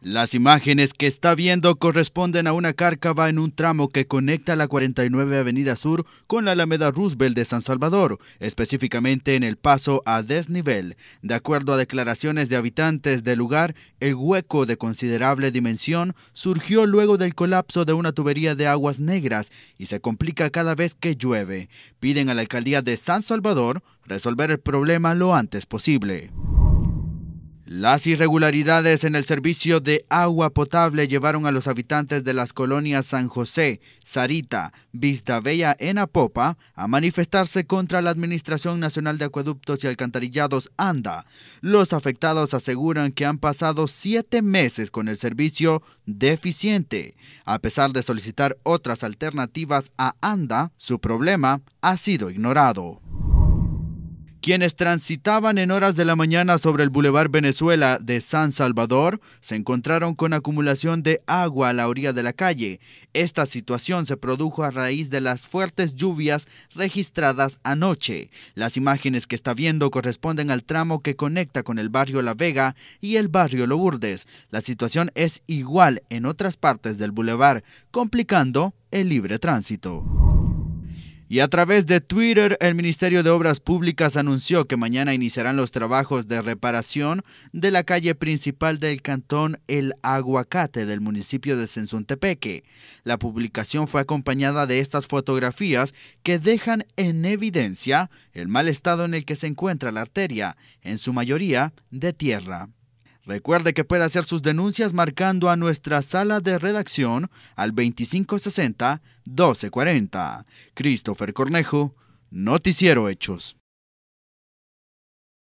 Las imágenes que está viendo corresponden a una cárcava en un tramo que conecta la 49 Avenida Sur con la Alameda Roosevelt de San Salvador, específicamente en el paso a desnivel. De acuerdo a declaraciones de habitantes del lugar, el hueco de considerable dimensión surgió luego del colapso de una tubería de aguas negras y se complica cada vez que llueve. Piden a la alcaldía de San Salvador resolver el problema lo antes posible. Las irregularidades en el servicio de agua potable llevaron a los habitantes de las colonias San José, Sarita, Bella en Apopa a manifestarse contra la Administración Nacional de Acueductos y Alcantarillados ANDA. Los afectados aseguran que han pasado siete meses con el servicio deficiente. A pesar de solicitar otras alternativas a ANDA, su problema ha sido ignorado. Quienes transitaban en horas de la mañana sobre el Boulevard Venezuela de San Salvador se encontraron con acumulación de agua a la orilla de la calle. Esta situación se produjo a raíz de las fuertes lluvias registradas anoche. Las imágenes que está viendo corresponden al tramo que conecta con el barrio La Vega y el barrio Loburdes. La situación es igual en otras partes del Boulevard, complicando el libre tránsito. Y a través de Twitter, el Ministerio de Obras Públicas anunció que mañana iniciarán los trabajos de reparación de la calle principal del cantón El Aguacate del municipio de Sensuntepeque. La publicación fue acompañada de estas fotografías que dejan en evidencia el mal estado en el que se encuentra la arteria, en su mayoría de tierra. Recuerde que puede hacer sus denuncias marcando a nuestra sala de redacción al 2560-1240. Christopher Cornejo, Noticiero Hechos.